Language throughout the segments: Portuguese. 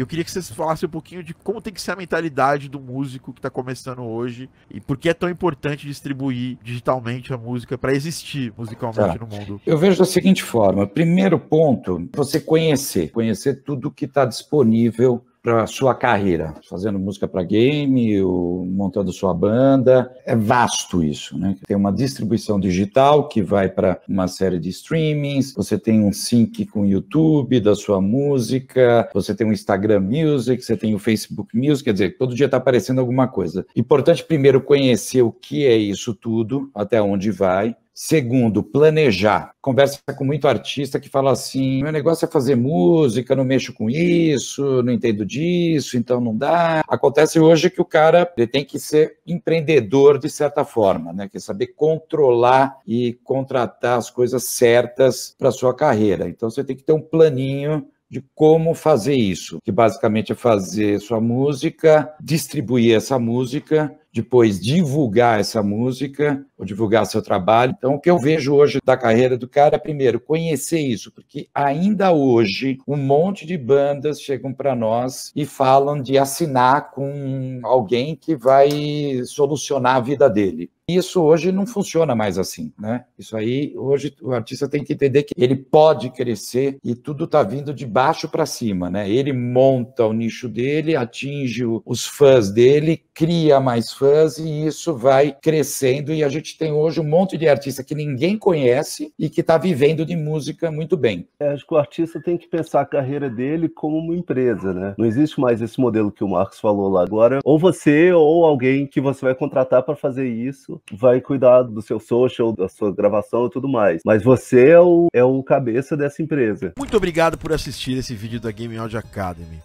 E eu queria que vocês falassem um pouquinho de como tem que ser a mentalidade do músico que está começando hoje e por que é tão importante distribuir digitalmente a música para existir musicalmente tá. no mundo. Eu vejo da seguinte forma: primeiro ponto, você conhecer, conhecer tudo que está disponível para sua carreira, fazendo música para game, montando sua banda. É vasto isso, né? Tem uma distribuição digital que vai para uma série de streamings, você tem um sync com o YouTube da sua música, você tem o Instagram Music, você tem o Facebook Music, quer dizer, todo dia está aparecendo alguma coisa. Importante primeiro conhecer o que é isso tudo, até onde vai, Segundo, planejar. Conversa com muito artista que fala assim: meu negócio é fazer música, não mexo com isso, não entendo disso, então não dá. Acontece hoje que o cara tem que ser empreendedor de certa forma, né? Quer saber controlar e contratar as coisas certas para sua carreira. Então você tem que ter um planinho de como fazer isso, que basicamente é fazer sua música, distribuir essa música, depois divulgar essa música ou divulgar seu trabalho. Então, o que eu vejo hoje da carreira do cara é, primeiro, conhecer isso, porque ainda hoje um monte de bandas chegam para nós e falam de assinar com alguém que vai solucionar a vida dele isso hoje não funciona mais assim, né? Isso aí, hoje o artista tem que entender que ele pode crescer e tudo está vindo de baixo para cima, né? Ele monta o nicho dele, atinge os fãs dele, cria mais fãs e isso vai crescendo e a gente gente tem hoje um monte de artista que ninguém conhece e que está vivendo de música muito bem. É, acho que o artista tem que pensar a carreira dele como uma empresa, né? Não existe mais esse modelo que o Marcos falou lá agora. Ou você ou alguém que você vai contratar para fazer isso vai cuidar do seu social, da sua gravação e tudo mais. Mas você é o, é o cabeça dessa empresa. Muito obrigado por assistir esse vídeo da Game Audio Academy.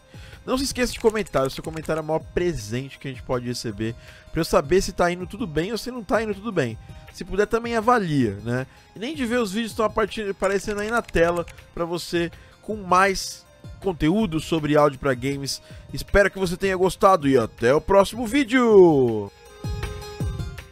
Não se esqueça de comentar, o seu comentário é o maior presente que a gente pode receber para eu saber se tá indo tudo bem ou se não tá indo tudo bem. Se puder também avalia, né? E nem de ver os vídeos estão aparecendo aí na tela para você com mais conteúdo sobre áudio para games. Espero que você tenha gostado e até o próximo vídeo.